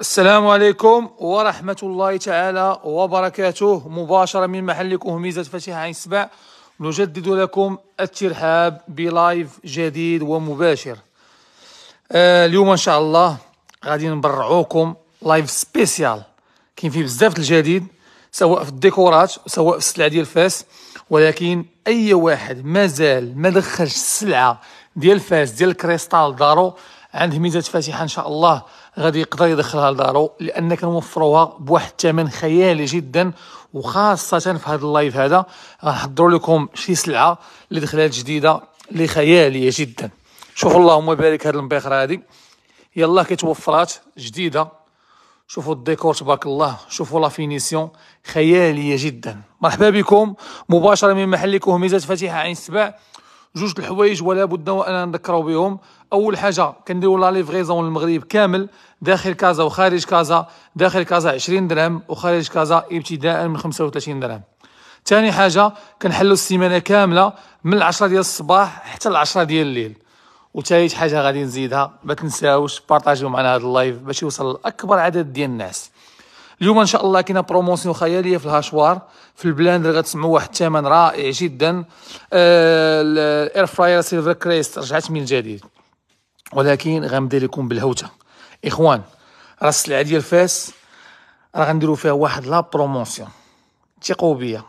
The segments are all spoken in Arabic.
السلام عليكم ورحمة الله تعالى وبركاته مباشرة من محلكم هميزة فتح عين سبع نجدد لكم الترحاب بلايف جديد ومباشر آه اليوم إن شاء الله غادي نبرعوكم لايف سبيسيال كاين فيه بزاف الجديد سواء في الديكورات سواء في السلع ديال فاس ولكن اي واحد مازال ما دخلش السلعه ديال فاس ديال الكريستال دارو عند ميزه فاتحه ان شاء الله غادي يقدر يدخلها لدارو لان كنوفروها بواحد الثمن خيالي جدا وخاصه في هذا اللايف هذا غنحضروا لكم شي سلعه اللي دخلات جديده اللي خياليه جدا شوفوا اللهم بارك هذه المبيخره هذه يلاه كيتوفرات جديده شوفوا الديكور تبارك الله شوفوا لا فينيسيون خياليه جدا مرحبا بكم مباشره من محلكم كهميزات فاتحه عين السبع جوج الحوايج ولا بد وانا نذكروا بهم اول حاجه كنديروا لا ليفريزون للمغرب كامل داخل كازا وخارج كازا داخل كازا 20 درهم وخارج كازا ابتداء من 35 درهم ثاني حاجه كنحلوا السيمانه كامله من 10 ديال الصباح حتى ل 10 ديال الليل وثالث حاجه غادي نزيدها ما تنساوش بارطاجيو معنا هذا اللايف باش يوصل لاكبر عدد ديال الناس اليوم ان شاء الله كاينه بروموسيون خياليه في الهاشوار في البلاند اللي غتسمعوا واحد الثمن رائع جدا الاير فراير سيلفر كريست رجعت من جديد ولكن غنبدا لكم بالهوته اخوان راه السلعه ديال فاس راه غنديروا فيها واحد لا بروموسيون ثقوا بيا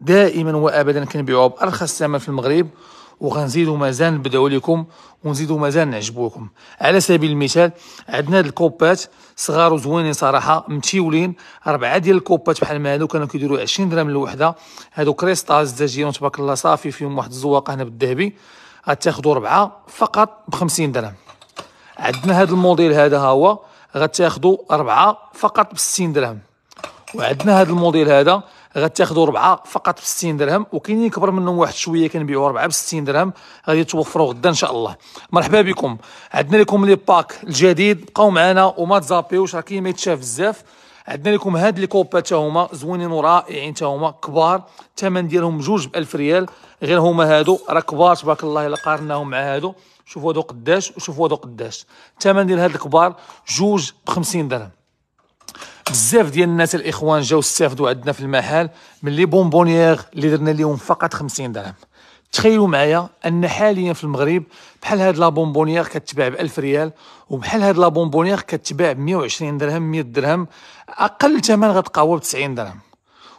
دائما وابدا كنبيعوا بارخص ثمن في المغرب وغنزيدو مازال نبداو لكم ونزيدو مازال نعجبوكم على سبيل المثال عندنا هاد الكوبات صغار وزوينين صراحه متيولين اربعه ديال الكوبات بحال ما هادو كانوا كيديروا 20 درهم الوحده هادو كريستال زاجيون تبارك الله صافي فيهم واحد الزواقه هنا بالذهبي غتاخذوا ربعه فقط ب 50 درهم عندنا هاد الموديل هذا ها هو غتاخذوا ربعه فقط ب 60 درهم وعندنا هاد الموديل هذا غتاخذوا ربعه فقط ب 60 درهم وكاينين كبر منهم واحد شويه كنبيعوا ربعه ب 60 درهم غادي توفروا غدا ان شاء الله مرحبا بكم عندنا لكم لي باك الجديد بقاو معنا وما تزابيوش راه كاين ما يتشاف بزاف عندنا لكم هاد لي كوبا تا هما زوينين ورائعين تا هما كبار الثمن ديالهم جوج ب 1000 ريال غير هما هادو راه كبار تبارك الله الا قارناهم مع هادو شوفوا هادو قداش وشوفوا هادو قداش الثمن ديال هاد الكبار جوج ب 50 درهم بزاف ديال الناس الاخوان جاو استافدوا عندنا في المحل من لي بونبونيير اللي درنا لهم فقط 50 درهم تخيلوا معايا ان حاليا في المغرب بحال هاد لا بونبونيير كتباع ب 1000 ريال وبحال هاد لا بونبونيير كتباع ب 120 درهم 100 درهم اقل ثمن غتلقاوها ب 90 درهم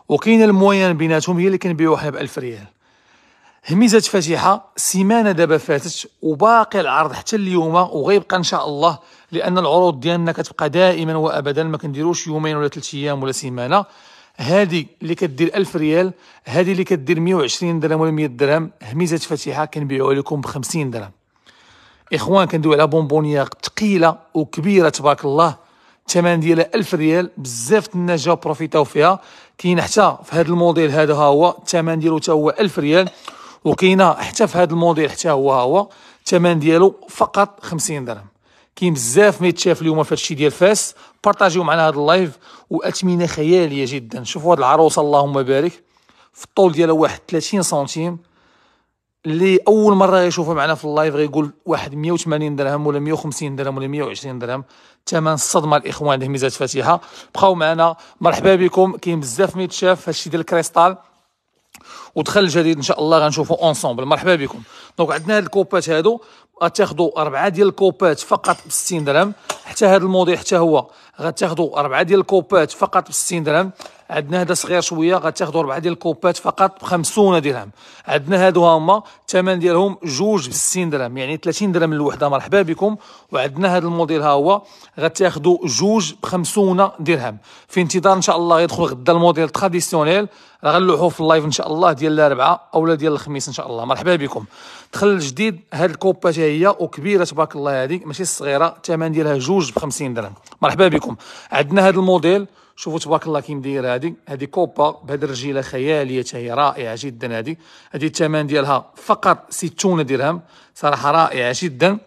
وكاينه الموين بيناتهم هي اللي كنبيعوها ب 1000 ريال هميزه فاتحه سيمانه دابا فاتت وباقي العرض حتى اليوم وغيبقى ان شاء الله لان العروض ديالنا كتبقى دائما وابدا ما كنديروش يومين ولا ثلاث ايام ولا سيمانه هذه اللي كدير 1000 ريال هذه اللي كدير 120 درهم ولا 100 درهم هميزه فاتحه كنبيعوها لكم ب 50 درهم اخوان كندوي على بونبونيه ثقيله وكبيره تبارك الله الثمن ديالها 1000 ريال بزاف الناس جاو بروفيتاو فيها كاين حتى في هذا الموديل هذا ها هو الثمن ديالو حتى هو 1000 ريال وكاينه حتى في هذا الموديل حتى هو ها هو الثمن ديالو فقط 50 درهم كاين بزاف ما يتشاف اليوم في هادشي ديال فاس بارطاجيو معنا هذا اللايف واثمنه خياليه جدا شوفوا هاد العروسه اللهم بارك في الطول ديالها واحد 30 سنتيم اللي اول مره يشوفها معنا في اللايف غيقول واحد 180 درهم ولا 150 درهم ولا 120 درهم ثمن الصدمه الاخوان ميزات فاتحه بقاو معنا مرحبا بكم كاين بزاف ما يتشاف هادشي ديال الكريستال ودخل الجديد ان شاء الله غنشوفوا اونسومبل مرحبا بكم دونك عندنا هاد الكوبات هادو غتاخذوا اربعه ديال الكوبات فقط ب 60 درهم حتى هذا الموضوع حتى هو غتاخذوا اربعه ديال الكوبات فقط ب 60 درهم عندنا هذا صغير شويه غتاخذوا اربعه ديال الكوبات فقط ب 50 درهم عندنا هادو هما الثمن ديالهم جوج ب 60 درهم يعني 30 درهم الوحده مرحبا بكم وعندنا هذا الموديل ها هو غتاخذوا جوج ب 50 درهم في انتظار ان شاء الله يدخل غدا الموديل تراديسيونيل غنلوحوه في اللايف ان شاء الله ديال الاربعاء اولا ديال الخميس ان شاء الله مرحبا بكم دخل الجديد هاد الكوبا تا هي وكبيره تبارك الله هذيك ماشي الصغيره الثمن ديالها جوج ب 50 درهم مرحبا بكم عندنا هاد الموديل شوفوا تبارك الله كي مداير هادي هادي كوبا بهاد الرجيله خياليه هي رائعه جدا هادي هادي الثمن ديالها فقط 60 درهم صراحه رائعه جدا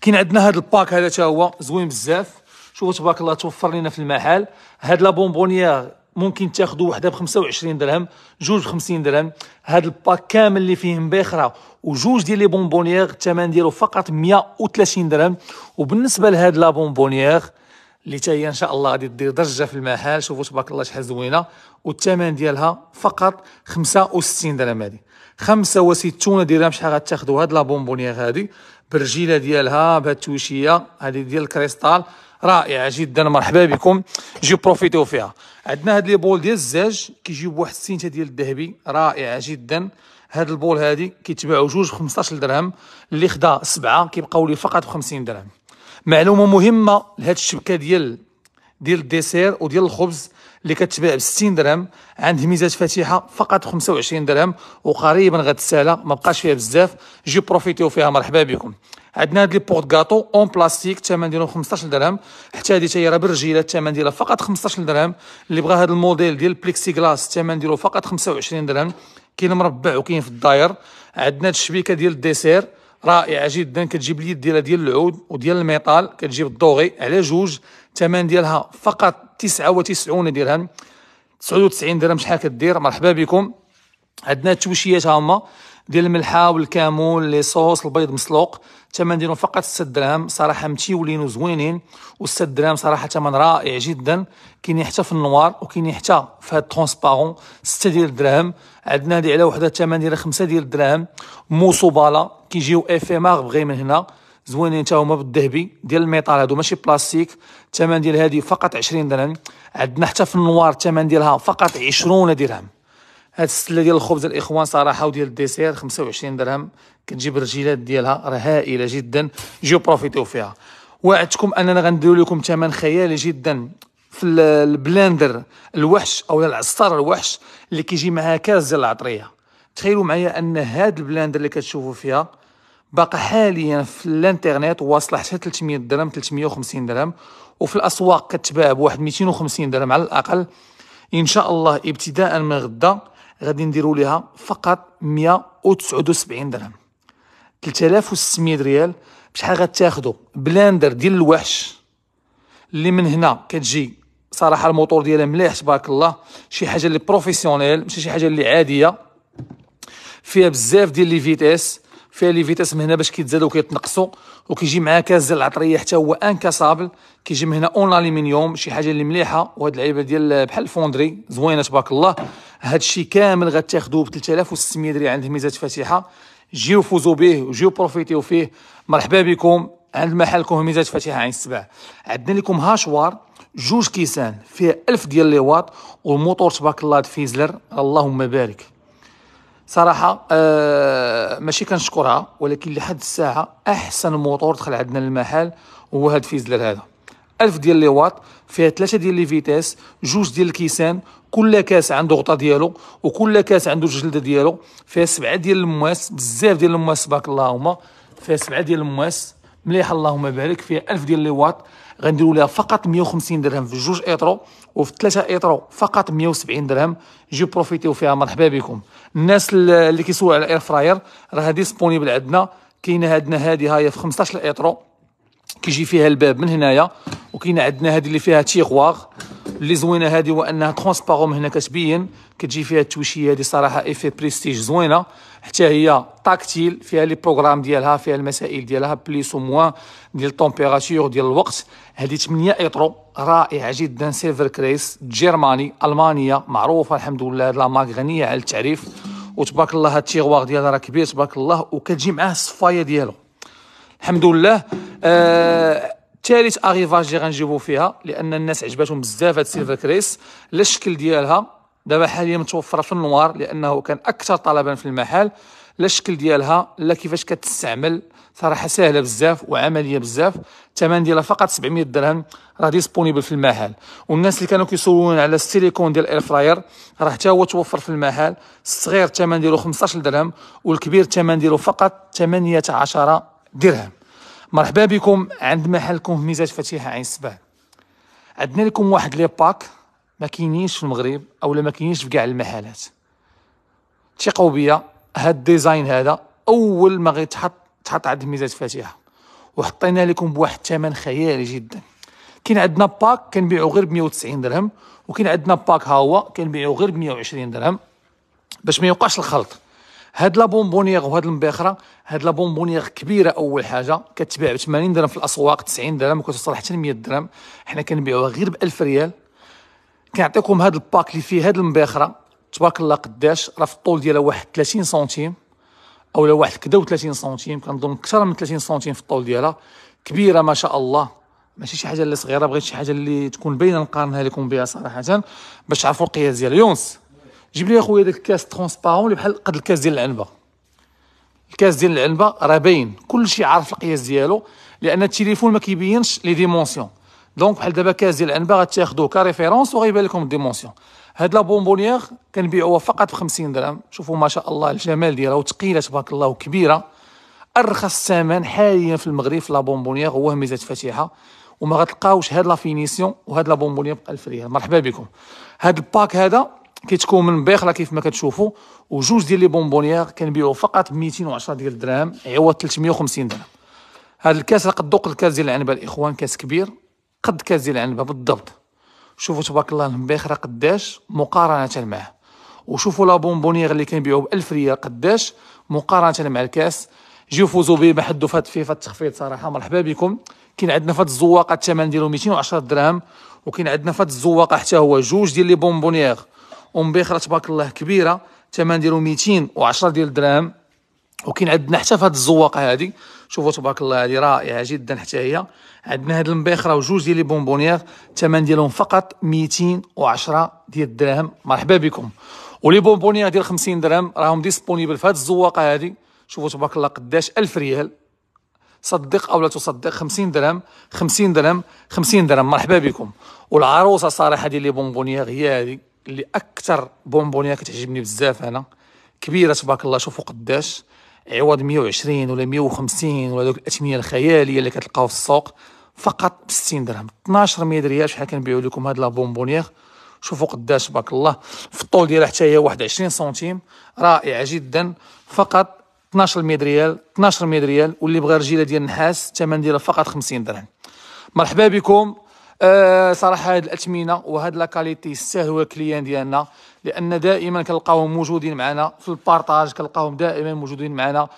كاين عندنا هاد الباك هذا حتى هو زوين بزاف شوفوا تبارك الله توفر لنا في المحل هاد لا بونبونيير ممكن تاخذوا وحده ب 25 درهم جوج ب 50 درهم هذا الباك كامل اللي فيه مبيخره وجوج ديال لي بونبونيير الثمن ديالو فقط 130 درهم وبالنسبه لهاد لا بونبونيير اللي حتى هي ان شاء الله غادي دير ضجه في المحل شوفوا تبارك الله شحال زوينه والثمن ديالها فقط 65 درهم هذه 65 درهم شحال غتاخذوا هاد لا بونبونيير هذه برجيله ديالها بهاد التويشيه هذه ديال الكريستال رائعه جدا مرحبا بكم جو بروفيتيو فيها عندنا هاد لي بول ديال الزاج كيجيو بواحد السينته ديال الذهبي رائعه جدا هاد البول هادي كيتباعو جوج 15 درهم اللي خدا سبعه كيبقاو ليه فقط 50 درهم معلومه مهمه لهاد الشبكه ديال ديال الديسير وديال الخبز اللي كتباع ب 60 درهم عند ميزات فاتحه فقط 25 درهم وقريبا غتسالى ما بقاش فيها بزاف جي بروفيتيو فيها مرحبا بكم عندنا هاد لي بورت كاطو اون بلاستيك الثمن ديالهم 15 درهم حتى هادي راه برجيله الثمن ديالها فقط 15 درهم اللي بغى هاد الموديل ديال بليكسي كلاس الثمن ديالو فقط 25 درهم كاين مربع وكاين في الداير عندنا الشبيكه ديال الديسير رائعه جدا كتجيب اليد ديالها ديال العود وديال الميطال كتجيب الضوغي على جوج الثمن ديالها فقط 99 درهم 99 درهم شحال كدير مرحبا بكم عندنا التوشيات هما ديال الملحه والكامون لي صوص البيض مسلوق الثمن ديالهم فقط 6 درهم صراحه متيولين وزوينين و6 درهم صراحه ثمن رائع جدا كاين حتى في النوار وكاين حتى في هاد الترونسبارون 6 ديال الدراهم عندنا هذه على وحده الثمن ديالها 5 ديال الدراهم موسو كيجيو اف ام ار بغي من هنا زوينين حتى هما بالذهبي ديال الميطال هادو ماشي بلاستيك الثمن ديال هادي فقط 20 درهم عندنا حتى في النوار الثمن ديالها فقط 20 درهم هاد السله ديال الخبز الاخوان صراحه وديال الديسير 25 درهم كتجيب الرجيلات ديالها راه هائله جدا جيو بروفيتيو فيها وعدتكم اننا غندير لكم ثمن خيالي جدا في البلندر الوحش او العصار الوحش اللي كيجي معها كاس ديال العطريه تخيلوا معايا ان هاد البلاندر اللي كتشوفوا فيها باقا حاليا في الانترنت واصله حتى 300 درهم 350 درهم وفي الاسواق كتباع بواحد 250 درهم على الاقل ان شاء الله ابتداء من غدا غادي نديروا ليها فقط 179 درهم 3600 ريال بشحال غتاخذوا بلاندر ديال الوحش اللي من هنا كتجي صراحه الموتور ديالها مليح تبارك الله شي حاجه اللي بروفيسيونيل ماشي شي حاجه اللي عاديه فيها بزاف ديال لي فيتيس فيها لي فيتاس من هنا باش كيتزادوا وكيتنقصوا وكيجي معاه كاس ديال العطريه حتى هو انكاسابل كيجي من هنا اون الومنيوم شي حاجه اللي مليحه وهاد اللعيبه ديال بحال الفوندري زوينه تبارك الله هادشي كامل غتاخذوه ب 3600 درهم عند ميزات فاتحه جيو فوزوا به وجيو بروفيتيو فيه مرحبا بكم عند محلكم ميزات فاتحه عين السبع عندنا لكم هاشوار جوج كيسان فيه 1000 ديال لي واط والموتور تبارك الله فيزلر اللهم بارك صراحة أه ماشي كنشكرها ولكن لحد الساعة أحسن موطور دخل عندنا للمحل هو هاد فيزلر هذا ألف ديال لي واط فيها ثلاثة ديال لي فيتاس جوج ديال الكيسان كل كاس عنده غطا ديالو وكل كاس عنده الجلدة ديالو فيها سبعة ديال المواس بزاف ديال المواس تبارك اللهم فيها سبعة ديال المواس مليحة اللهم بارك فيها ألف ديال لي واط غنديروا لها فقط 150 درهم في جوج ايترو وفي ثلاثة ايترو فقط 170 درهم جو بروفيتيو فيها مرحبا بكم الناس اللي كيسولوا على اير فراير راه ديسبونيبل عندنا كاينه عندنا هذه هاهي في 15 ايطرو كيجي فيها الباب من هنايا وكاينه عندنا هذه اللي فيها تيغواغ اللي زوينه هذه هو انها ترونسبارون هنا كتبين كتجي فيها التوشيه هذه صراحه ايفي بريستيج زوينه حتى هي تاكتيل فيها لي بروغرام ديالها فيها المسائل ديالها بليس موان ديال التومبيراتور ديال الوقت هذه 8 ايترو رائعه جدا سيلفر كريس جيرماني المانيا معروفه الحمد لله هاد لا غنيه على التعريف وتبارك الله هاد التيغوار ديالها راه كبير تبارك الله وكتجي معاه الصفايه ديالو الحمد لله آه ثالث اريفاج اللي غنجيبو فيها لان الناس عجبتهم بزاف هاد سيلفر كريس لا الشكل ديالها دابا حاليا متوفره في النوار لانه كان اكثر طلبا في المحل لا الشكل ديالها لا كيفاش كتستعمل صراحه سهله بزاف وعمليه بزاف الثمن ديالها فقط 700 درهم راه ديسبونيبل في المحل والناس اللي كانوا كيسولون على السيليكون ديال الاير فراير راه حتى هو توفر في المحل الصغير الثمن ديالو 15 درهم والكبير الثمن ديالو فقط 18 درهم مرحبا بكم عند محلكم في ميزات فتيحه عين السبع عندنا لكم واحد لي باك ما كاينينش في المغرب او ما كاينينش في كاع المحلات ثقوا بيا هاد الديزاين هذا اول ما غيتحط تحط عند ميزات فاتحه وحطينا لكم بواحد الثمن خيالي جدا كاين عندنا باك كنبيعو غير ب 190 درهم وكاين عندنا باك ها هو كنبيعو غير ب 120 درهم باش ما يوقعش الخلط هاد لا بونبونيغ وهاد المباخره هاد لا بونبونيغ كبيره اول حاجه كتباع ب 80 درهم في الاسواق 90 درهم وكتوصل حتى ل 100 درهم حنا كنبيعوها غير ب 1000 ريال كنعطيكم هذا الباك اللي فيه هذه المباخره تبارك الله قداش راه في الطول ديالها واحد 30 سنتيم اولا واحد كدا و30 سنتيم كنظن اكثر من 30 سنتيم في الطول ديالها كبيره ما شاء الله ماشي شي حاجه اللي صغيره بغيت شي حاجه اللي تكون باينه نقارنها لكم بها صراحه باش تعرفوا القياس ديالها يونس جيب لي اخويا داك الكاس ترونسبارون اللي بحال قد الكاس ديال العنبه الكاس ديال العنبه راه باين كلشي عارف القياس ديالو لان التليفون ما كيبينش لي ديمونسيون دونك بحال دابا كاز ديال العنبه غتاخذوا كريفيرونس وغيبان لكم الديمونسيون هاد لا بونبونيير كنبيعوها فقط ب 50 درهم شوفوا ما شاء الله الجمال ديالها وثقيله تبارك الله وكبيره ارخص ثمن حاليا في المغرب في لا بونبونيير هو ميزه فاتحه وما غتلقاوش هاد لا فينيسيون وهاد لا بونبونيير ب 1000 ريال مرحبا بكم هاد الباك هذا كيتكون من بخله كيف ما كتشوفوا وجوج ديال لي بونبونيير كنبيعو فقط ب 210 ديال الدرهم عوض 350 درهم هاد الكاس راه قد الكاس ديال العنبه الاخوان كاس كبير قد كاس ديال العنبه بالضبط شوفوا تبارك الله المبيخرة راه قداش مقارنه معاه وشوفوا لا بونبونيير اللي كنبيعو ب 1000 ريال قداش مقارنه مع الكاس جيو فوزو به حدو فات فيه فات التخفيض صراحه مرحبا بكم كاين عندنا فات الزواقه الثمن ديالو 210 درهم وكاين عندنا فات الزواقه حتى هو جوج ديال لي بونبونيير ومبيخره تبارك الله كبيره الثمن ديالو 210 ديال الدراهم وكاين عندنا حتى في هاد الزواقه هادي شوفوا تبارك الله هادي رائعه جدا حتى هي عندنا هاد المبيخره وجوج ديال لي بونبونيير الثمن ديالهم فقط 210 ديال الدراهم مرحبا بكم ولي بونبونيير ديال 50 درهم راهم ديسبونيبل في هاد الزواقه هادي شوفوا تبارك الله قداش 1000 ريال صدق او لا تصدق 50 درهم 50 درهم 50 درهم مرحبا بكم والعروسه صراحه ديال لي بونبونيير هي هادي اللي اكثر بونبونيير كتعجبني بزاف انا كبيره تبارك الله شوفوا قداش عوض 120 ولا 150 ولا دوك الاثمنه الخياليه اللي كتلقاو في السوق فقط ب 60 درهم 12 ريال شحال كنبيعوا لكم هاد لا بونبونيير شوفوا قداش تبارك الله في الطول ديالها حتى هي 21 سنتيم رائعه جدا فقط 12 ريال 12 ريال واللي بغى رجيله ديال النحاس الثمن ديالها فقط 50 درهم مرحبا بكم آه صراحه هاد الاثمنه وهاد لا كاليتي يستاهلوا الكليان ديالنا لان دائما كنلقاهم موجودين معنا في البارطاج كنلقاهم دائما موجودين معنا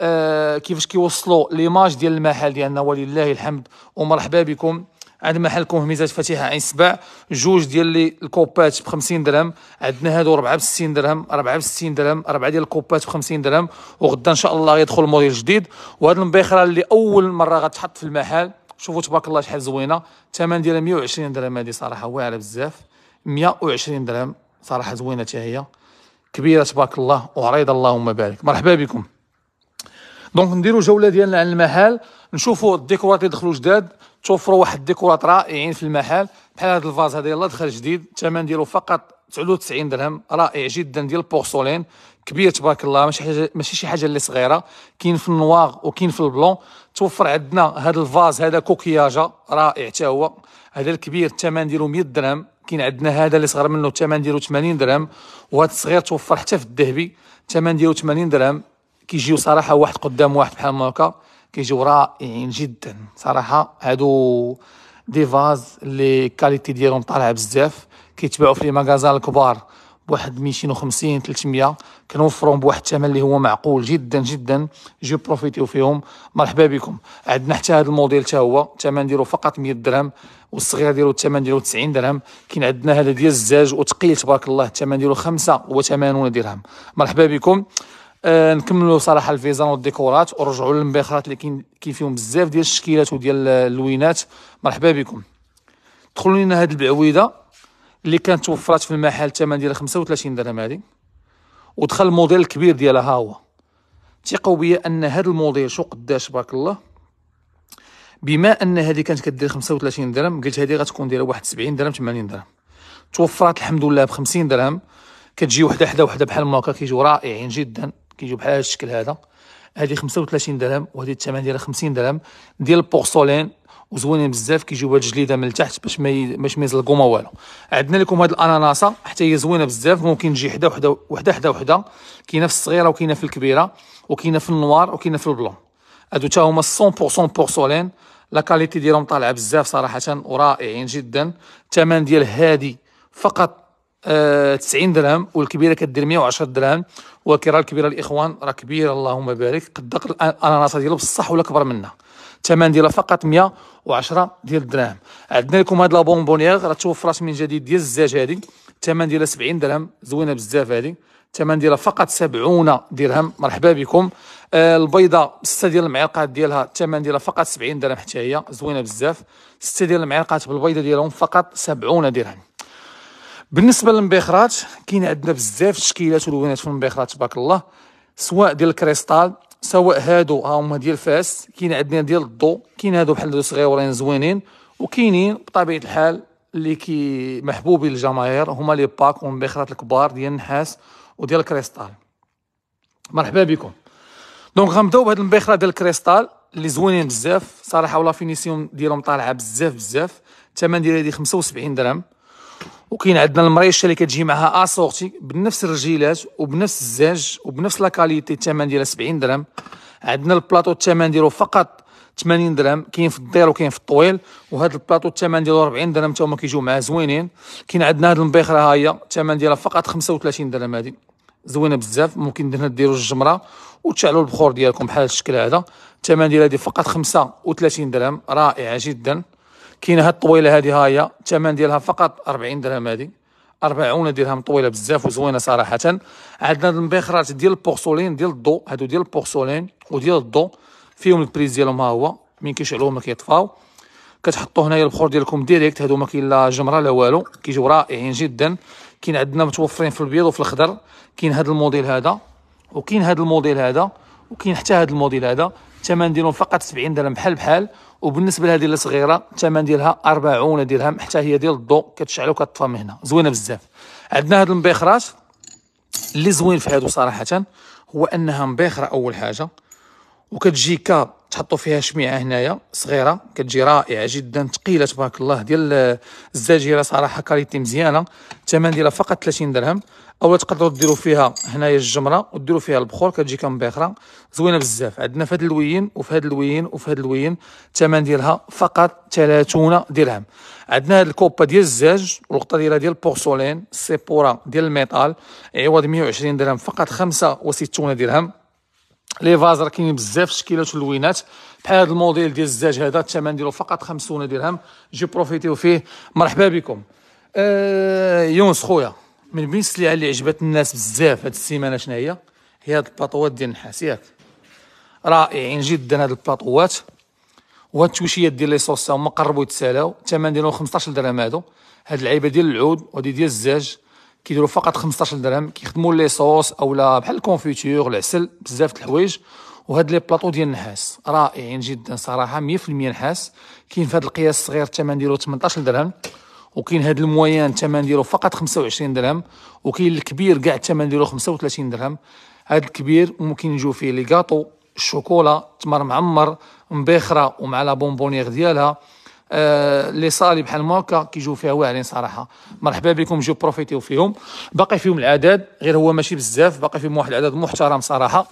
آه كيفاش كيوصلوا ليماج ديال المحل ديالنا ولله الحمد ومرحبا بكم عند محلكم هميزات فاتحه عين سبع جوج ديال لي الكوبات ب 50 درهم عندنا هادو 64 ب 60 درهم 64 ب 60 درهم اربعه ديال الكوبات ب 50 درهم وغدا ان شاء الله غيدخل موديل جديد وهاد المبيخره اللي اول مره غتحط في المحل شوفوا تبارك الله شحال زوينه الثمن ديالها 120 درهم هذه صراحه واعره بزاف 120 درهم صراحه زوينه حتى هي كبيره تبارك الله وعريضه اللهم بارك مرحبا بكم دونك نديرو جوله ديالنا على المحل نشوفوا الديكورات اللي دخلوا جداد توفروا واحد الديكورات رائعين في المحل بحال هذا الفاز هذا يلاه دخل جديد الثمن ديالو فقط 99 درهم رائع جدا ديال البورسولين كبير تبارك الله ماشي حاجه ماشي شي حاجه اللي صغيره كاين في النواغ وكاين في البلون توفر عندنا هذا الفاز هذا كوكياجا رائع حتى هو هذا الكبير الثمن ديالو 100 درهم كاين عندنا هذا اللي صغر منه الثمن ديالو 80 درهم وهذا الصغير توفر حتى في الذهبي الثمن ديالو 80 درهم كيجيو صراحه واحد قدام واحد بحال هكا كيجيو رائعين جدا صراحه هادو دي فاز اللي كاليتي ديالهم طالعه بزاف كيتباعوا في لي الكبار بواحد 250 300 كنوفرهم بواحد الثمن اللي هو معقول جدا جدا جو بروفيتيو فيهم مرحبا بكم عندنا حتى هذا الموديل حتى هو الثمن ديالو فقط 100 درهم والصغير ديالو الثمن ديالو 90 درهم كاين عندنا هذا ديال الزاج وثقيل تبارك الله الثمن ديالو 85 درهم مرحبا بكم آه نكملوا صراحه الفيزان والديكورات ونرجعوا للمبيخرات اللي كاين كاين فيهم بزاف ديال الشكيلات وديال اللوينات مرحبا بكم دخلوا لنا هذه البعويده اللي كانت توفرات في المحل الثمن ديالها 35 درهم هذه ودخل الموديل الكبير ديالها ها هو ثقوا بيا ان هذا الموديل شو قداش بارك الله بما ان هذه كانت كدير 35 درهم قلت هذه غتكون دايره واحد 70 درهم 80 درهم توفرات الحمد لله ب 50 درهم كتجي وحده حدا وحده بحال هكا كيجيو رائعين جدا كيجيو بحال هاد الشكل هذا هذه 35 درهم وهذه الثمن ديالها 50 درهم ديال البورسولين وزوينين بزاف كيجيو هاد الجليده من التحت باش ما باش ما يزلقوا ما والو عندنا لكم هاد الاناناسه حتى هي زوينه بزاف ممكن تجي حدا وحده وحده حدا وحده كاينه في الصغيره وكاينه في الكبيره وكاينه في النوار وكاينه في البلون هادو حتى هما 100% بورسولين لا كاليتي ديالهم طالعه بزاف صراحه ورائعين جدا الثمن ديال هادي فقط أه 90 درهم والكبيره كدير 110 درهم وكرا الكبيره الاخوان راه كبيره اللهم بارك قد الاناناسه ديالو بصح ولا كبر منها الثمن ديالها فقط 100 و10 ديال الدراهم عندنا لكم هاد لا بونبونيير راه توفرات من جديد ديال الزاج هادي الثمن ديالها 70 درهم زوينه بزاف هادي الثمن ديالها فقط 70 درهم مرحبا بكم آه البيضه 6 ديال المعلقات ديالها الثمن ديالها فقط 70 درهم حتى هي زوينه بزاف 6 ديال المعلقات بالبيضه ديالهم فقط 70 درهم بالنسبه للمبيخرات كاين عندنا بزاف التشكيلات ولونات في المبيخرات تبارك الله سواء ديال الكريستال سواء هادو ها هما ديال فاس كاين عندنا ديال الضو كاين هادو بحال هادو صغيورين زوينين وكاينين بطبيعه الحال اللي كي محبوبين للجماهير هما لي باك والمبخرات الكبار ديال النحاس وديال الكريستال مرحبا بكم دونك غنبداو بهاد المبخره ديال الكريستال اللي زوينين بزاف صراحه ولا فينيسيون ديالهم طالعه بزاف بزاف الثمن ديالها دي 75 درهم وكاين عندنا المريشه اللي كتجي معها اسورتي بنفس الرجيلات وبنفس الزاج وبنفس لاكاليتي الثمن ديالها 70 درهم عندنا البلاطو الثمن ديالو فقط 80 درهم كاين في الدير وكاين في الطويل وهذا البلاطو الثمن ديالو 40 درهم حتى هما كيجيو معاه زوينين كاين عندنا هاد المبيخره ها هي الثمن ديالها فقط 35 درهم هادي زوينه بزاف ممكن ديرها ديروا الجمره وتشعلوا البخور ديالكم بحال الشكل هذا الثمن ديال هادي فقط 35 درهم رائعه جدا كاينه هاد الطويله هادي هايا الثمن ديالها فقط 40 درهم هادي 40 درهم طويله بزاف وزوينه صراحه عندنا المبخرات ديال البورسولين ديال الضو هادو ديال البورسولين وديال الضو فيهم البريز ديالهم ها هو مين كيشعلوه ما كيطفاو كتحطوا هنايا البخور ديالكم ديريكت هادو ما كاين لا جمره لا والو كيجيو رائعين جدا كاين عندنا متوفرين في البيض وفي الخضر كاين هاد الموديل هذا وكاين هاد الموديل هذا وكاين حتى هاد الموديل هذا الثمن ديالهم فقط 70 درهم بحال بحال وبالنسبه لهذه الصغيره الثمن ديالها 40 درهم حتى هي ديال الضو كتشعل وكتطفى من هنا زوينه بزاف عندنا هذا المبيخرات اللي زوين في هادو صراحه هو انها مبيخره اول حاجه وكتجي كا تحطوا فيها شميعه هنايا صغيره كتجي رائعه جدا ثقيله تبارك الله ديال الزاجيره صراحه كاليتي مزيانه الثمن ديالها فقط 30 درهم اولا تقدروا ديروا فيها هنايا الجمره وديروا فيها البخور كتجي كمبيخره زوينه بزاف عندنا في هذا الوين وفي هذا اللوين وفي هذا الوين الثمن ديالها فقط 30 درهم عندنا هاد الكوبا ديال الزاج والقطه ديالها ديال البورسولين سيبورا ديال الميطال عوض 120 درهم فقط 65 درهم لي فاز راه كاينين بزاف الشكيلات واللوينات بحال هذا الموديل ديال الزاج هذا الثمن ديالو فقط 50 درهم جي بروفيتيو فيه مرحبا بكم آه يونس خويا من بين السلعه اللي عجبت الناس بزاف هاد السيمانه شنو هي هي هاد الباطوات ديال النحاس ياك رائعين جدا هاد الباطوات وهاد التوشيات ديال لي صوص هما قربوا يتسالاو الثمن ديالهم 15 درهم هادو هاد العيبه ديال العود وهادي ديال الزاج كيديروا فقط 15 درهم كيخدموا لي صوص اولا بحال الكونفيتور العسل بزاف د الحوايج وهاد لي بلاطو ديال النحاس رائعين جدا صراحه 100% نحاس كاين في هاد القياس الصغير الثمن ديالو 18 درهم وكاين هاد المويان الثمن ديالو فقط 25 درهم وكاين الكبير كاع الثمن ديالو 35 درهم هاد الكبير ممكن نجيو فيه لي غاطو الشوكولا تمر معمر مبخره ومع لا بونبونيغ ديالها آه، لي صالي بحال هكا كيجيو فيها واعرين صراحه مرحبا بكم جو بروفيتيو فيهم باقي فيهم العدد غير هو ماشي بزاف باقي فيهم واحد العدد محترم صراحه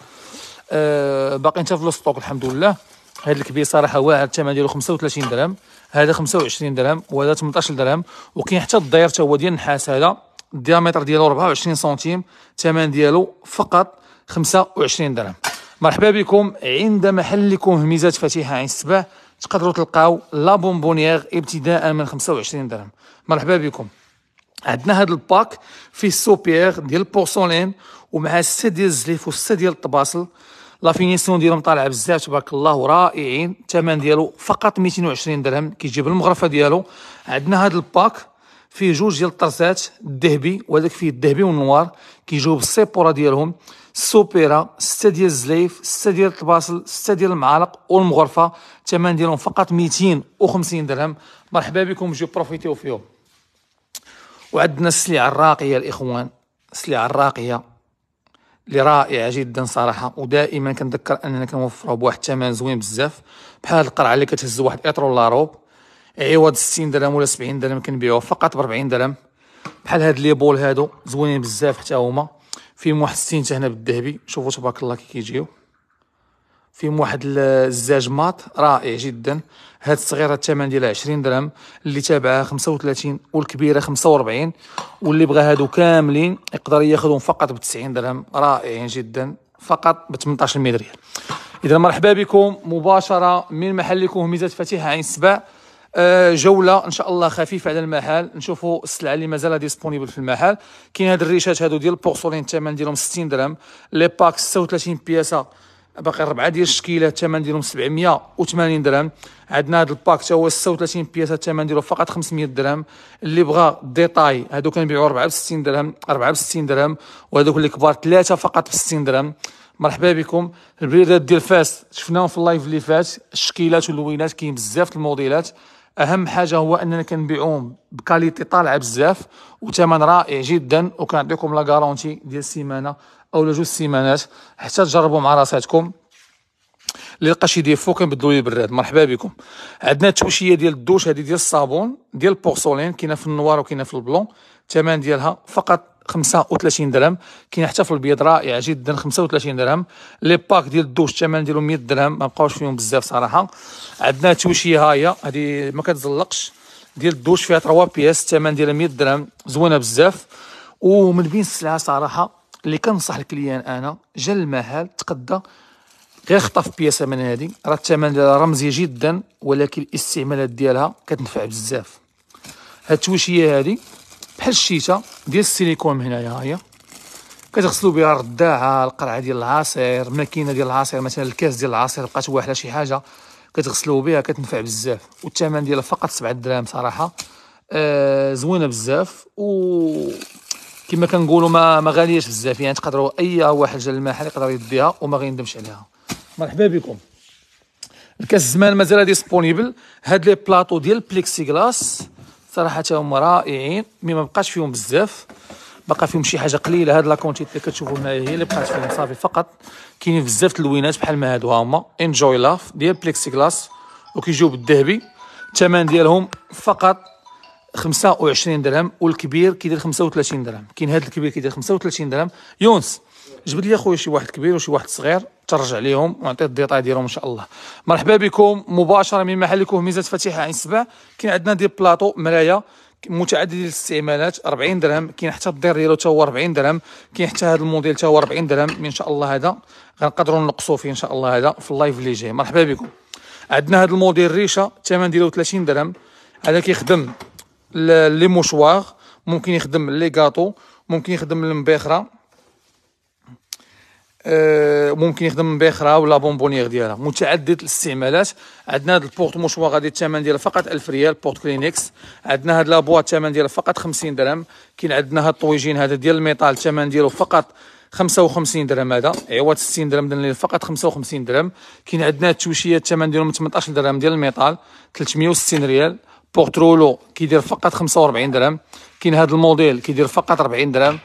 آه، باقي انت في الستوك الحمد لله هذا الكبير صراحه واعر الثمن ديالو 35 درهم هذا 25 درهم وهذا 18 درهم وكاين حتى الضير حتى هو ديال النحاس هذا الديامتر ديالو 24 سنتيم الثمن ديالو فقط 25 درهم مرحبا بكم عند محلكم ميزات فتيحه عين السبع تقدروا تلقاو لا بونبونيير ابتداء من 25 درهم مرحبا بكم عندنا هذا الباك في السوبيير ديال البورسولين ومع سته ديال الزليف وسته ديال الطباصل لا فينيسيون ديالهم طالعه بزاف تبارك الله رائعين الثمن ديالو فقط 220 درهم كيجيب المغرفه ديالو عندنا هذا الباك فيه جوج ديال الطرسات الذهبي وهذاك فيه الذهبي والنوار كيجيو بالسيبوره ديالهم السوبيرا ستة ديال الزليف ستة ديال الطباصل ستة ديال المعالق والمغرفه الثمن ديالهم فقط 250 درهم مرحبا بكم جيو بروفيتيو فيهم وعندنا السلعه الراقيه الاخوان السلعه الراقيه اللي رائعه جدا صراحه ودائما كنذكر اننا كنوفروا بواحد الثمن زوين بزاف بحال القرعه اللي كتهز واحد اطر ولا روب عوض إيه، 60 درهم ولا 70 درهم كنبيعوه فقط ب 40 درهم بحال هاد لي بول هادو زوينين بزاف حتى هما فيهم واحد 60 حتى هنا بالذهبي شوفوا تبارك الله كي كيجيو فيهم واحد الزاج مات رائع جدا هاد الصغيره الثمن ديالها 20 درهم اللي تابعها 35 والكبيره 45 واللي بغى هادو كاملين يقدر ياخذهم فقط ب 90 درهم رائعين جدا فقط ب 18 ريال اذا مرحبا بكم مباشره من محلكم ميزات فتيحه عين السبع آه، جوله ان شاء الله خفيفه على المحل نشوفوا السلعه اللي مازال ديسبونيبل في المحل كاين هاد الريشات هادو ديال البورسولين الثمن ديالهم 60 درهم لي باك 36 بياسه باقي ربعه ديال الشكيله الثمن ديالهم 780 درهم عندنا هذا الباك حتى هو 36 بياسه الثمن ديالو فقط 500 درهم اللي بغى ديتاي هادو كنبيعوا 64 درهم 64 درهم وهذوك اللي كبار ثلاثه فقط ب 60 درهم مرحبا بكم البريدات ديال فاس شفناهم في اللايف اللي فات الشكيلات واللوينات كاين بزاف الموديلات اهم حاجه هو اننا كنبيعوهم بكاليتي طالعه بزاف وثمن رائع جدا وكنعطيكم لا غارونتي ديال سيمانه او جوج سيمانات حتى تجربوا مع راساتكم اللي لقى شي ديفو كنبدلو ليه براد مرحبا بكم عندنا التوشيه ديال الدوش هذه ديال الصابون ديال البورسولين كاينه في النوار وكاينه في البلون الثمن ديالها فقط 35 درهم كاين حتى في البيض رائع جدا 35 درهم لي باك ديال الدوش الثمن ديالهم 100 درهم ما بقاوش فيهم بزاف صراحه عندنا توشي هايا هذه ما كتزلقش ديال الدوش فيها 3 بياس الثمن ديالها 100 درهم زوينه بزاف ومن بين السلعه صراحه اللي كنصح الكليان انا جا المحل تقدا غير خطف بياسه من هذه راه الثمن ديالها رمزي جدا ولكن الاستعمالات ديالها كتنفع بزاف هاد التوشيه هذه بحال الشيشه ديال السيليكون هنايا ها هي كتغسلوا بها الرداعه القرعه ديال العصير الماكينه ديال العصير مثلا الكاس ديال العصير بقات واحده شي حاجه كتغسلوا بها كتنفع بزاف والثمن ديالها فقط 7 دراهم صراحه آه زوينه بزاف و كما كنقولوا ما ما غالياش بزاف يعني تقدروا اي واحد جا للمحل يقدر يديها وما غيندمش عليها مرحبا بكم الكاس زمان مازال ديسبونيبل هاد لي بلاطو ديال بليكسي صراحه هما رائعين مي ما بقاش فيهم بزاف بقى فيهم شي حاجه قليله هاد لاكونتيتي اللي كتشوفوا هنايا هي اللي بقات فيهم صافي فقط كاينين بزاف اللوينات بحال ما هادو هما انجوي لاف ديال بليكسي كلاس وكيجيو بالذهبي الثمن ديالهم فقط 25 درهم والكبير كيدير 35 درهم كاين هذا الكبير كيدير 35 درهم يونس جبد لي اخويا شي واحد كبير وشي واحد صغير ترجع ليهم ونعطي الديطاي ديالهم ان شاء الله مرحبا بكم مباشره من محلكم ميزه فتيحه عين سبع كاين عندنا دي بلاطو مرايا متعدد الاستعمالات 40 درهم كاين حتى الدير ديالو حتى هو 40 درهم كاين حتى هذا الموديل حتى هو 40 درهم ان شاء الله هذا غنقدروا نقصوا فيه ان شاء الله هذا في اللايف اللي جاي مرحبا بكم عندنا هذا الموديل ريشه الثمن ديالو 30 درهم هذا كيخدم لي موشوار ممكن يخدم لي كاطو ممكن يخدم المبيخره آه، ممكن يخدم باخرها ولا بونبونيير ديالها متعدد الاستعمالات عندنا هاد البورت موشوا غادي الثمن ديالها فقط 1000 ريال بورت كلينكس عندنا هاد لابوا الثمن ديالها فقط 50 درهم كاين عندنا هاد الطويجين هذا ديال الميطال الثمن ديالو فقط 55 درهم هذا عوض 60 درهم درنا فقط 55 درهم كاين عندنا التوشيه الثمن ديالهم 18 درهم ديال الميطال 360 ريال بورترولو كيدير فقط 45 درهم كاين هاد الموديل كيدير فقط 40 درهم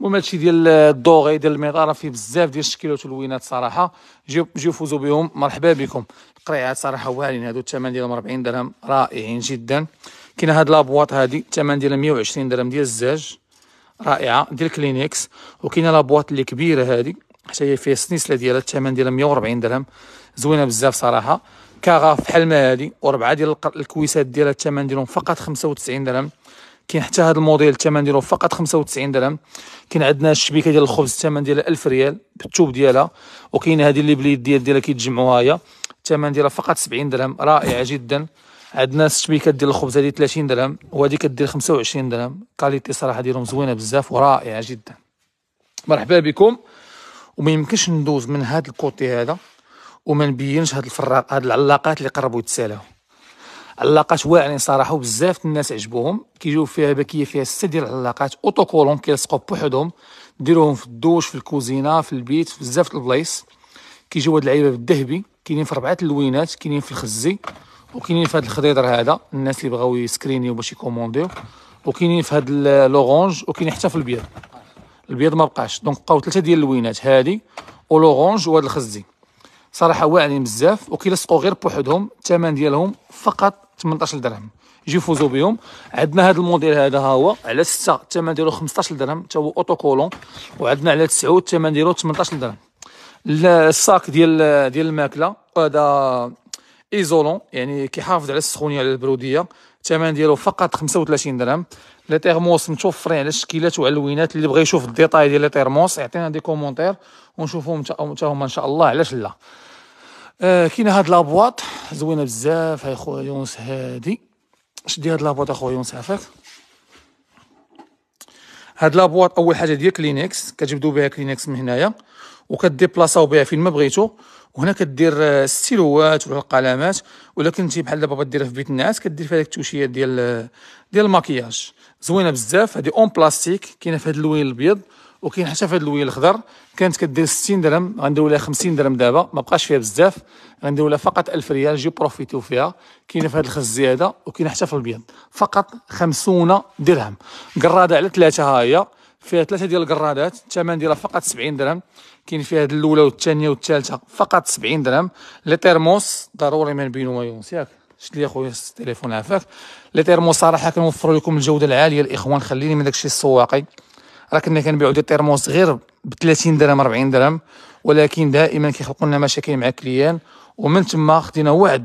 المهم هادشي ديال الدوغي ديال راه فيه بزاف ديال الشكيلات والوينات صراحه جيو جيو فوزوا بهم مرحبا بكم القريعات صراحه واعرين هادو الثمن ديالهم 40 درهم رائعين جدا كاين هاد لابواط هادي الثمن ديالها 120 درهم ديال الزاج رائعه ديال كلينيكس وكاينه لابواط اللي كبيره هادي حتى هي فيها السنيسله ديالها الثمن ديالها 140 درهم زوينه بزاف صراحه كاغا فحال ما هادي وربعه ديال الكويسات ديالها الثمن ديالهم فقط 95 درهم كاين حتى هذا الموديل الثمن ديالو فقط 95 درهم كاين عندنا الشبيكه ديال الخبز الثمن ديالها 1000 ريال بالثوب ديالها وكاين هذه اللي باليد ديال ديالها كيتجمعوا هي الثمن ديالها فقط 70 درهم رائعه جدا عندنا الشبيكه ديال الخبز هذه 30 درهم وهذه كدير 25 درهم كاليتي صراحه ديالهم زوينه بزاف ورائعه جدا مرحبا بكم وما يمكنش ندوز من هذا الكوتي هذا وما نبينش هاد الفراق هاد العلاقات اللي قربوا يتسالاو علاقات واعرين صراحه بزاف الناس عجبوهم كيجيو فيها بكيه فيها سته ديال العلاقات اوتوكولون كيلصقوا بوحدهم ديروهم في الدوش في الكوزينه في البيت في بزاف البلايص كيجيو هاد العيبه بالذهبي كاينين في ربعه اللوينات كاينين في الخزي وكاينين في هاد الخضيضر هذا الناس اللي بغاو يسكرينيو باش يكومونديو وكاينين في هاد لورونج وكاينين حتى في البيض البيض ما بقاش دونك بقاو ثلاثه ديال اللوينات هادي ولورونج وهاد الخزي صراحه واعرين بزاف وكيلصقوا غير بوحدهم الثمن ديالهم فقط 18 درهم يجي يفوزوا بهم عندنا هذا الموديل هذا ها هو على 6 الثمن ديالو 15 درهم حتى هو اوتو كولون وعندنا على 9 الثمن ديالو 18 درهم الساك ديال ديال الماكله هذا ايزولون يعني كيحافظ على السخونيه على البروديه الثمن ديالو فقط 35 درهم لي تيرموس متوفرين على الشكيلات وعلى اللوينات اللي بغى يشوف الديتاي ديال لي تيرموس يعطينا دي كومونتير ونشوفهم حتى هما ان شاء الله علاش لا آه، كاينه كاين هاد لابواط زوينه بزاف هاي خويا يونس هادي شدي هاد لابواط اخويا يونس عفاك هاد لابواط اول حاجه ديال كلينكس كتجبدو بها كلينكس من هنايا وكديبلاصاو بها فين ما بغيتو وهنا كدير آه، السيلوات ولا القلمات ولا كنتي بحال دابا ديرها في بيت الناس كدير فيها ديك التوشيه ديال آه، ديال الماكياج زوينه بزاف هادي اون بلاستيك كاينه في هاد اللون الابيض وكاين حتى في هذا اللويه الخضر كانت كدير 60 درهم غندير لها 50 درهم دابا ما بقاش فيها بزاف غندير لها فقط 1000 ريال جي بروفيتيو فيها كاينه في هذا الخز هذا وكاينه حتى في البيض فقط 50 درهم قراده على ثلاثه ها هي فيها ثلاثه ديال القرادات الثمن ديالها فقط 70 درهم كاين فيها هذه الاولى والثانيه والثالثه فقط 70 درهم لي تيرموس ضروري ما بينو ويونس ياك شد لي خويا التليفون عافاك لي تيرموس صراحه كنوفروا لكم الجوده العاليه الاخوان خليني من داكشي السواقي راه كنا كنبيعوا دي تيرموس غير ب 30 درهم 40 درهم ولكن دائما كيخلقوا لنا مشاكل مع الكليان ومن تما خدينا وعد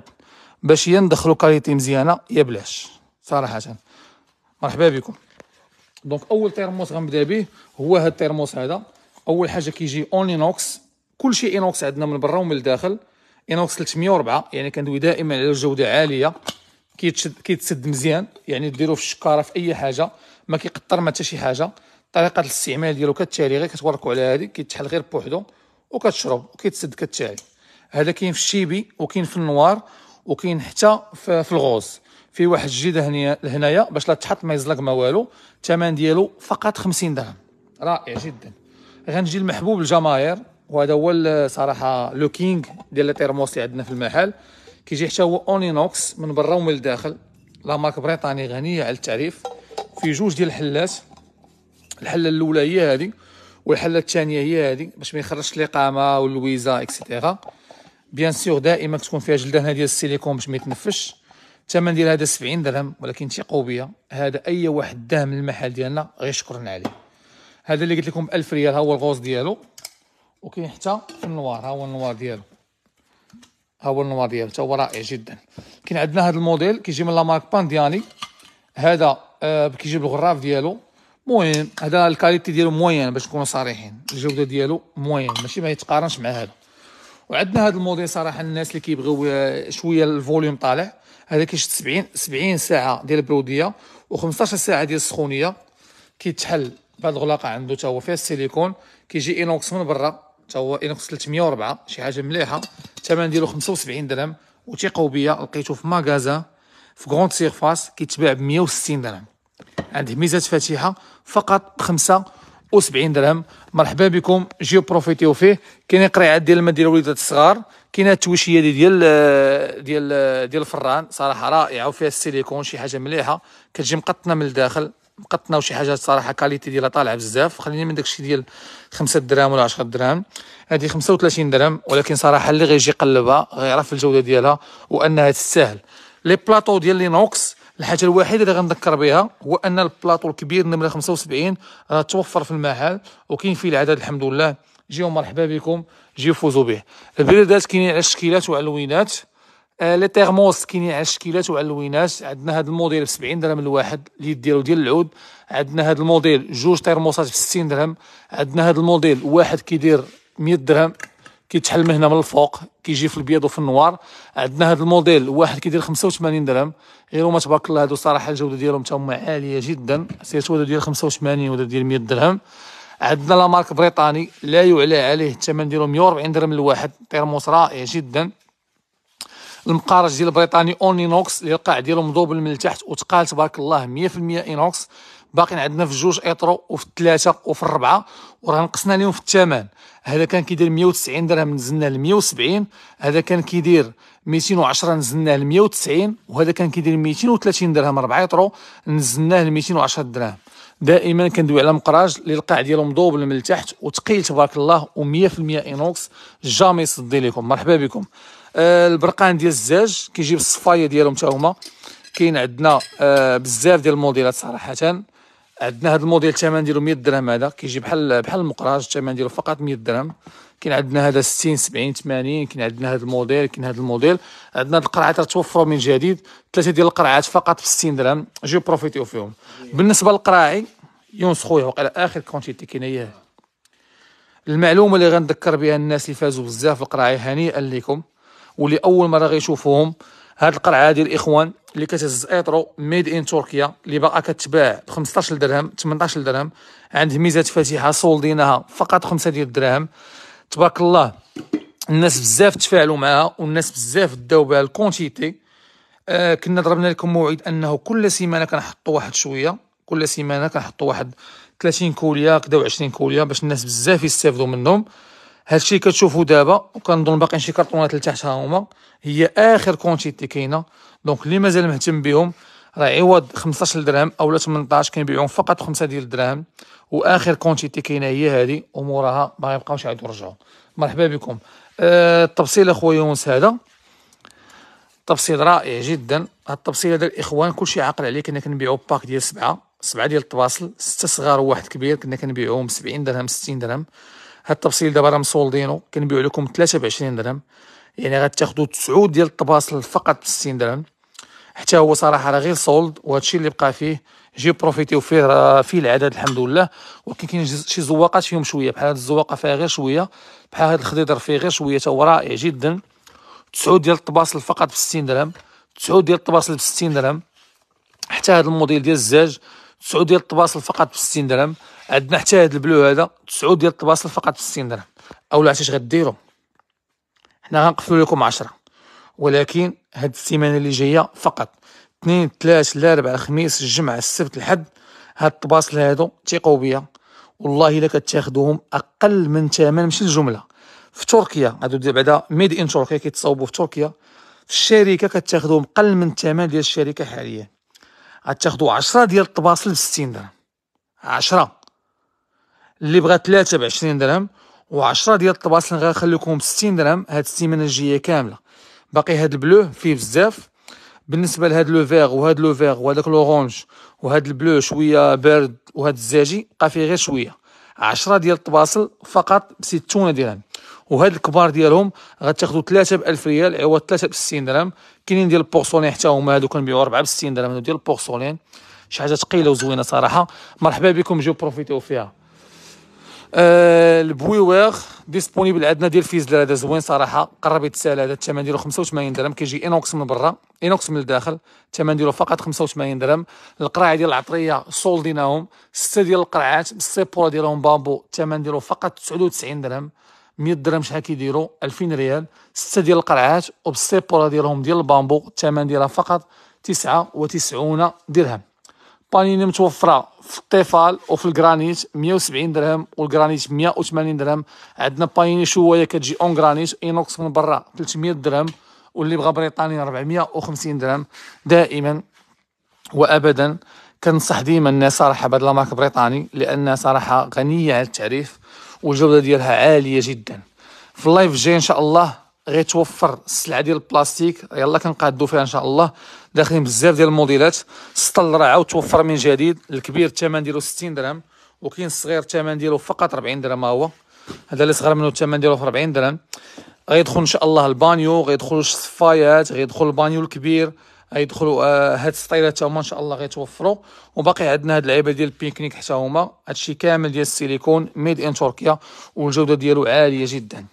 باش يا كاليتي مزيانه يا بلاش صراحه مرحبا بكم دونك اول تيرموس غنبدا به هو هذا التيرموس هذا اول حاجه كيجي اون كل كلشي اينوكس عندنا من برا ومن الداخل اينوكس 304 يعني كندوي دائما على جوده عاليه كيتشد كيتسد مزيان يعني ديرو في الشكاره في اي حاجه ما كيقطر ما حتى شي حاجه طريقه الاستعمال ديالو كالتالي غير كتوركو على هذه كيتحل غير بوحدو وكتشرب وكيتسد كالتالي هذا كاين في الشيبي وكاين في النوار وكاين حتى في, في الغوص في واحد الجيده هنايا لهنايا باش لا تحط ما يزلق ما والو الثمن ديالو فقط 50 درهم رائع جدا غنجي المحبوب الجماهير وهذا هو صراحه لو كينغ ديال التيرموس اللي عندنا في المحل كيجي حتى هو اونينوكس من برا ومن الداخل لا مارك بريطاني غنيه على التعريف في جوج ديال الحلات الحله الاولى هي هذه والحله الثانيه هي هذه باش ما يخرجش الاقامه والويزا اكسيتيرا بيان سور دائما تكون فيها جلدانه ديال السيليكون باش ما يتنفش الثمن ديال هذا 70 درهم ولكن شي قوبيه هذا اي واحد داه من المحل ديالنا غيشكرنا عليه هذا اللي قلت لكم 1000 ريال ها هو الغوص ديالو وكاين حتى في النوار ها هو النوار ديالو ها هو النوار ديالو حتى هو رائع جدا كاين عندنا هذا الموديل كيجي من لا مارك باندياني هذا آه كيجيب الغراف ديالو المهم هذا الكاليتي ديالو موين باش نكونوا صريحين الجوده ديالو موين ماشي ما يتقارنش مع هذا وعندنا هذا الموديل صراحه الناس اللي كيبغيو شويه الفوليوم طالع هذا كيشد 70 70 ساعه ديال البروديه و15 ساعه ديال السخونيه كيتحل بهذا الغلاقه عنده تا هو فيها السيليكون كيجي اينوكس من برا تا هو اينوكس 304 شي حاجه مليحه الثمن ديالو 75 درهم وثيقوا بيا لقيته في ماغازا في كروند سيرفاس كيتباع ب 160 درهم عنده ميزه فاتحه فقط 75 درهم مرحبا بكم جيو بروفيتيو فيه كاين قريعات ديال الماء ديال الوليدات الصغار كاين التويشيه ديال ديال ديال ديال الفران صراحه رائعه وفيها السيليكون شي حاجه مليحه كتجي مقطنه من الداخل مقطنه وشي حاجه صراحه كاليتي ديالها طالعه بزاف خليني من داكشي ديال 5 دراهم ولا 10 دراهم هذه 35 درهم ولكن صراحه اللي غيجي يقلبها غيعرف الجوده ديالها وانها تستاهل لي بلاطو ديال لينوكس الحاجه الوحيده اللي غنذكر بها هو ان البلاطو الكبير نمره 75 راه توفر في المحل وكاين فيه العدد الحمد لله جيو مرحبا بكم جيو فوزوا به البريدات كاينين على الشكيلات وعلى اللوينات آه، لي تيرموس كاينين على الشكيلات وعلى اللوينات عندنا هذا الموديل ب 70 درهم الواحد اليد ديالو ديال العود عندنا هذا الموديل جوج تيرموسات ب 60 درهم عندنا هذا الموديل واحد كيدير 100 درهم كيتحل من هنا من الفوق كيجي في البيض وفي النوار عندنا هذا الموديل واحد كيدير 85 درهم غير هما تبارك الله هادو صراحه الجوده ديالهم حتى عاليه جدا سيرتو هذا ديال 85 وهذا ديال 100 درهم عندنا لا مارك بريطاني لا يعلى عليه الثمن ديالو 140 درهم الواحد تيرموس رائع جدا المقارج ديال بريطاني اونينوكس اللي القاع ديالو مضوبل من التحت وتقال تبارك الله 100% اينوكس باقيين عندنا في جوج ايطرو وفي الثلاثه وفي الربعه وراه نقصنا لهم في الثمن هذا كان كيدير 190 درهم نزلناه ل 170 هذا كان كيدير 210 نزلناه ل 190 وهذا كان كيدير 230 درهم 4 ايطرو نزلناه ل 210 درهم دائما كندوي على مقراج اللي القاع ديالهم دوبل من التحت وثقيل تبارك الله و100% اينوكس جامي يصدي لكم مرحبا بكم آه البرقان ديال الزاج كيجيب الصفايه ديالهم حتى هما كاين عندنا آه بزاف ديال الموديلات صراحه عندنا هذا الموديل الثمن ديالو 100 درهم هذا كيجي بحال بحال المقراج الثمن ديالو فقط 100 درهم كاين عندنا هذا 60 70 80 كاين عندنا هذا الموديل كاين هذا الموديل عندنا هاد القرعات توفروا من جديد ثلاثه ديال القرعات فقط ب 60 درهم جو بروفيتيو فيهم بالنسبه للقراعي يونس خويا وقال اخر كونتيتي كاين هي المعلومه اللي غنذكر بها الناس اللي فازوا بزاف القراعي هنيئا لكم واللي اول مره غيشوفوهم هاد القرعه هادي الاخوان اللي كتهز ايترو ميد ان تركيا اللي باقا كتباع ب 15 درهم 18 درهم عند ميزات فاتحه صولديناها فقط 5 ديال الدراهم تبارك الله الناس بزاف تفاعلوا معها والناس بزاف داو بها الكونتيتي آه كنا ضربنا لكم موعد انه كل سيمانه كنحطوا واحد شويه كل سيمانه كنحطوا واحد 30 كوليا كدا و20 كوليا باش الناس بزاف يستافدوا منهم هادشي اللي كتشوفوا دابا وكنظن باقيين شي كرطونات لتحت ها هما هي اخر كونتيتي كاينه دونك اللي مازال مهتم بهم راه عوض 15 درهم اولا 18 كيبيعوهم فقط 5 ديال الدراهم واخر كونتيتي كاينه هي هذه وموراها ما يبقاوش عاد يرجعوا مرحبا بكم آه التبصيل اخويا يونس هذا تبصيل رائع جدا هاد التبصيل هذا الاخوان كلشي عاقل عليه كنا كنبيعو باك ديال سبعه سبعه ديال الطباصل سته صغار وواحد كبير كنا كنبيعوهم ب 70 درهم 60 درهم هاد التفصيل دابا راه مسولدينو كنبيعو لكم بعشرين درهم يعني غتاخذوا 9 ديال الطباصل فقط ب 60 درهم حتى هو صراحه راه غير سولد وهادشي اللي بقى فيه جي بروفيتيو فيه راه فيه العدد الحمد لله ولكن كاين شي زواقات فيهم شويه بحال هاد الزواقه فيها غير شويه بحال هاد الخضيضر فيه غير شويه تا هو رائع جدا 9 ديال الطباصل فقط ب 60 درهم 9 ديال الطباصل ب 60 درهم حتى هاد الموديل ديال الزاج 9 ديال الطباصل فقط ب 60 درهم عندنا حتى هذا البلو هذا 9 ديال الطباصل فقط في 60 درهم اولا عرفتي غديروا حنا غنقفلوا لكم 10 ولكن هاد السيمانه اللي جايه فقط اثنين ثلاث الاربع الخميس الجمعه السبت الحد هاد الطباصل هادو تيقوا بيا والله الا كتاخذوهم اقل من ثمن ماشي الجمله في تركيا هادو بعدا ميد ان تركيا كيتصاوبوا في تركيا في الشركه كتاخذوهم اقل من الثمن ديال الشركه حاليا غتاخذوا 10 ديال الطباصل ب 60 درهم 10 اللي بغى 3 ب 20 درهم و10 ديال الطباسل غنخليكم ب 60 درهم هاد السيمانه الجايه كامله باقي هاد البلو فيه بزاف بالنسبه لهاد لو فيغ وهاد لو فيغ وهذاك لورونج وهاد البلو شويه بارد وهاد الزاجي بقى فيه غير شويه 10 ديال الطباسل فقط ب 60 درهم وهاد الكبار ديالهم غتاخذوا 3 ب 1000 ريال عوض 3 ب 60 درهم كاينين ديال البورسولين حتى هما هادو كنبيعوا 4 ب 60 درهم ديال البورسولين شي حاجه ثقيله وزوينه صراحه مرحبا بكم جيو بروفيتيو فيها البوي آه، البويوير ديسبونيبل عندنا ديال فيزلا هذا زوين صراحه قرب يتسال هذا الثمن ديالو 85 درهم كيجي انوكس من برا انوكس من الداخل الثمن ديالو فقط 85 درهم القراعه ديال العطريه سولديناهم سته ديال القرعات السيبوره ديالهم بامبو الثمن ديالو فقط 99 درهم 100 درهم شحال كيديروا 2000 ريال سته ديال القرعات وبالسيبوره ديالهم ديال البامبو الثمن ديالها فقط 99 درهم بانيني متوفره في الطيفال وفي الجرانيت 170 درهم والجرانيت 180 درهم عندنا بانيني شوايه كتجي اون جرانيت اينوكس من برا 300 درهم واللي بغى بريطاني 450 درهم دائما وابدا كنصح ديما الناس صراحه بهاد لامارك بريطاني لانها صراحه غنيه على التعريف والجوده ديالها عاليه جدا في اللايف جاي ان شاء الله غيتوفر السلعه ديال البلاستيك يلا كنقادو فيها ان شاء الله داخلين بزاف ديال الموديلات سطل عاود توفر من جديد الكبير الثمن ديالو 60 درهم وكاين الصغير الثمن ديالو فقط 40 درهم هو هذا اللي صغر منه الثمن ديالو في 40 درهم غيدخل ان شاء الله البانيو غيدخل الصفايات غيدخل البانيو الكبير غيدخلوا آه، هاد السطيلات هما ان شاء الله غيتوفروا وباقي عندنا هاد اللعيبه ديال البيكنيك حتى هما هادشي كامل ديال السيليكون ميد ان تركيا والجوده ديالو عاليه جدا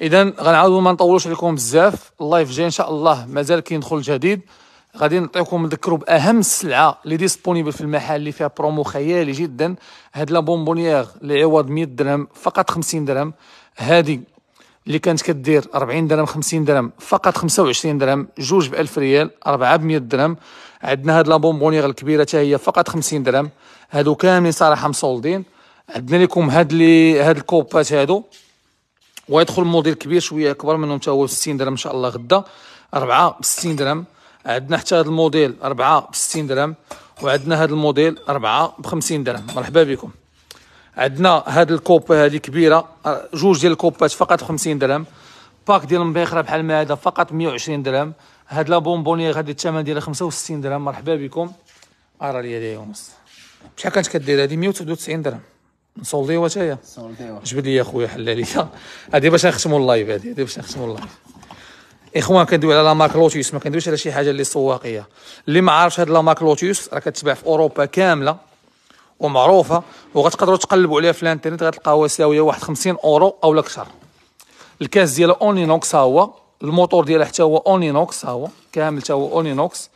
اذا غنعاودوا ما نطولوش عليكم بزاف اللايف جاي ان شاء الله مازال كيندخل جديد غادي نعطيكم نذكروا باهم السلعه اللي ديسبونيبل في المحل اللي فيها برومو خيالي جدا هاد لا بونبونيير اللي عوض 100 درهم فقط 50 درهم هادي اللي كانت كدير 40 درهم 50 درهم فقط 25 درهم جوج ب 1000 ريال 4 ب 100 درهم عندنا هاد لا بونبونيير الكبيره حتى هي فقط 50 درهم هادو كاملين صراحه مسولدين عندنا لكم هاد لي هاد الكوبات هادو ويدخل موديل كبير شويه اكبر منهم حتى هو 60 درهم ان شاء الله غدا 4 ب 60 درهم عندنا حتى هذا الموديل 4 ب 60 درهم وعندنا هذا الموديل 4 ب 50 درهم مرحبا بكم عندنا هاد الكوبا هذه كبيره جوج ديال الكوبات فقط 50 درهم باك ديال المبيخره بحال ما هذا فقط 120 درهم هاد لا بونبوني غادي الثمن ديالها 65 درهم مرحبا بكم ارى لي هذه يونس شحال كانت كدير هذه 199 درهم نسولديوها حتى هي نسولديوها جبد لي اخويا حلاليه هذه باش نختموا اللايف هذه هذه باش نختموا اللايف اخوان كندوي على لامارك لوتيوس ما كندويش على شي حاجه اللي سواقيه اللي ما عارفش هاد لامارك لوتيوس راه كتباع في اوروبا كامله ومعروفه وغتقدروا تقلبوا عليها في الانترنت غتلقاوها ساويه واحد 50 اورو او اكثر الكاس ديالها اونينوكس ها هو الموتور ديالها حتى هو اونينوكس ها هو كامل حتى هو نوكس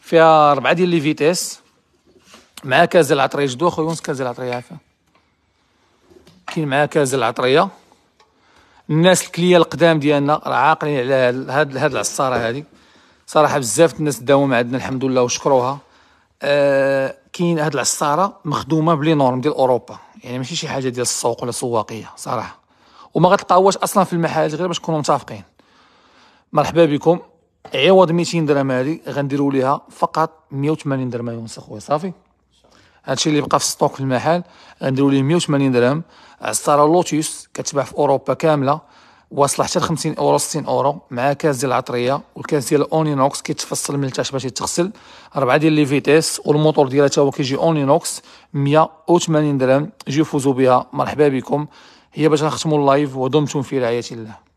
فيها ربعه ديال لي فيتيس مع كاز العطريه جدو خويا كاز العطريه عافاك كاين معاه كاز العطريه الناس الكليه القدام ديالنا راه عاقلين على هاد هاد العصاره هذه صراحه بزاف الناس داوم عندنا الحمد لله وشكروها آه كاين هاد العصاره مخدومه بلي نورم ديال اوروبا يعني ماشي شي حاجه ديال السوق ولا سواقيه صراحه وما غتلقاوهاش اصلا في المحال غير باش تكونوا متفقين مرحبا بكم عوض 200 درهم هادي غنديروا ليها فقط 180 درهم يونس اخويا صافي هادشي اللي بقى في السطوك في المحل غنديروا ليه 180 درهم عصاره آه، لوتيس كتباع في اوروبا كامله واصل حتى 50 اورو 60 اورو مع كاس ديال العطريه والكاس ديال اونينوكس كيتفصل من التحت باش يتغسل اربعه ديال لي فيتيس والموتور ديالها تا هو كيجي اونينوكس 180 درهم جيو فوزوا بها مرحبا بكم هي باش نختموا اللايف ودمتم في رعايه الله